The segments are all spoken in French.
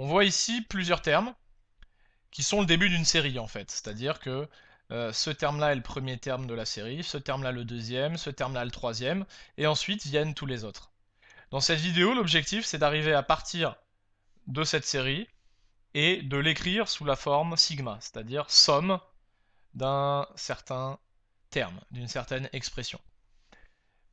On voit ici plusieurs termes qui sont le début d'une série en fait. C'est-à-dire que euh, ce terme-là est le premier terme de la série, ce terme-là le deuxième, ce terme-là le troisième, et ensuite viennent tous les autres. Dans cette vidéo, l'objectif c'est d'arriver à partir de cette série et de l'écrire sous la forme sigma, c'est-à-dire somme d'un certain terme, d'une certaine expression.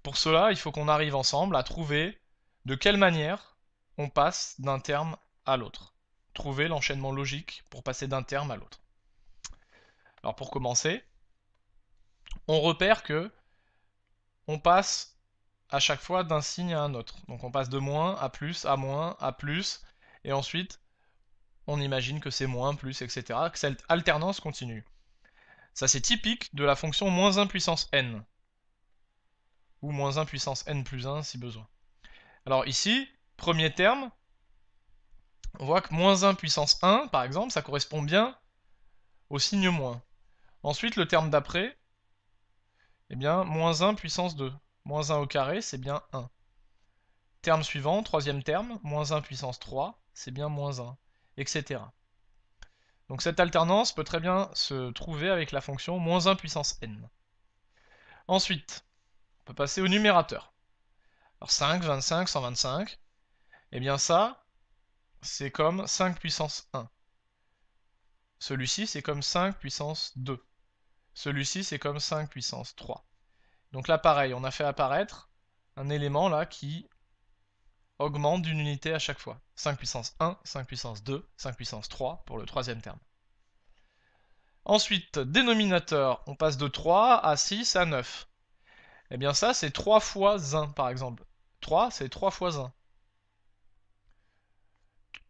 Pour cela, il faut qu'on arrive ensemble à trouver de quelle manière on passe d'un terme à l'autre. Trouver l'enchaînement logique pour passer d'un terme à l'autre. Alors pour commencer, on repère que on passe à chaque fois d'un signe à un autre. Donc on passe de moins à plus, à moins, à plus, et ensuite on imagine que c'est moins, plus, etc., que cette alternance continue. Ça c'est typique de la fonction moins 1 puissance n, ou moins 1 puissance n plus 1 si besoin. Alors ici, premier terme, on voit que moins 1 puissance 1, par exemple, ça correspond bien au signe moins. Ensuite, le terme d'après, eh bien, moins 1 puissance 2. Moins 1 au carré, c'est bien 1. Terme suivant, troisième terme, moins 1 puissance 3, c'est bien moins 1, etc. Donc cette alternance peut très bien se trouver avec la fonction moins 1 puissance n. Ensuite, on peut passer au numérateur. Alors 5, 25, 125, et eh bien ça, c'est comme 5 puissance 1. Celui-ci, c'est comme 5 puissance 2. Celui-ci, c'est comme 5 puissance 3. Donc là, pareil, on a fait apparaître un élément là qui augmente d'une unité à chaque fois. 5 puissance 1, 5 puissance 2, 5 puissance 3 pour le troisième terme. Ensuite, dénominateur, on passe de 3 à 6 à 9. Eh bien ça, c'est 3 fois 1 par exemple. 3, c'est 3 fois 1.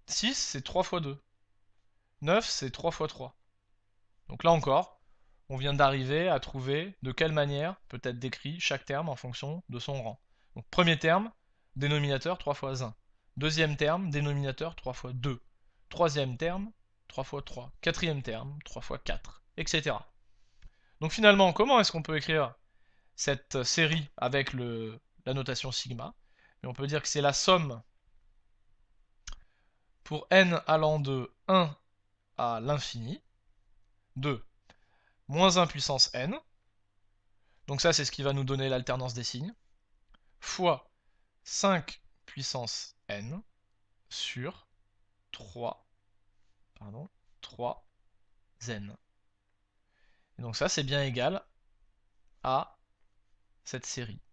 6, c'est 3 fois 2. 9, c'est 3 fois 3. Donc là encore, on vient d'arriver à trouver de quelle manière peut être décrit chaque terme en fonction de son rang. Donc premier terme, dénominateur 3 fois 1. Deuxième terme, dénominateur 3 fois 2. Troisième terme, 3 x 3. Quatrième terme, 3 x 4, etc. Donc finalement, comment est-ce qu'on peut écrire cette série avec le, la notation sigma Et On peut dire que c'est la somme pour n allant de 1 à l'infini, 2, moins 1 puissance n, donc ça c'est ce qui va nous donner l'alternance des signes, fois 5 puissance n sur 3, pardon, 3 n. donc ça c'est bien égal à cette série.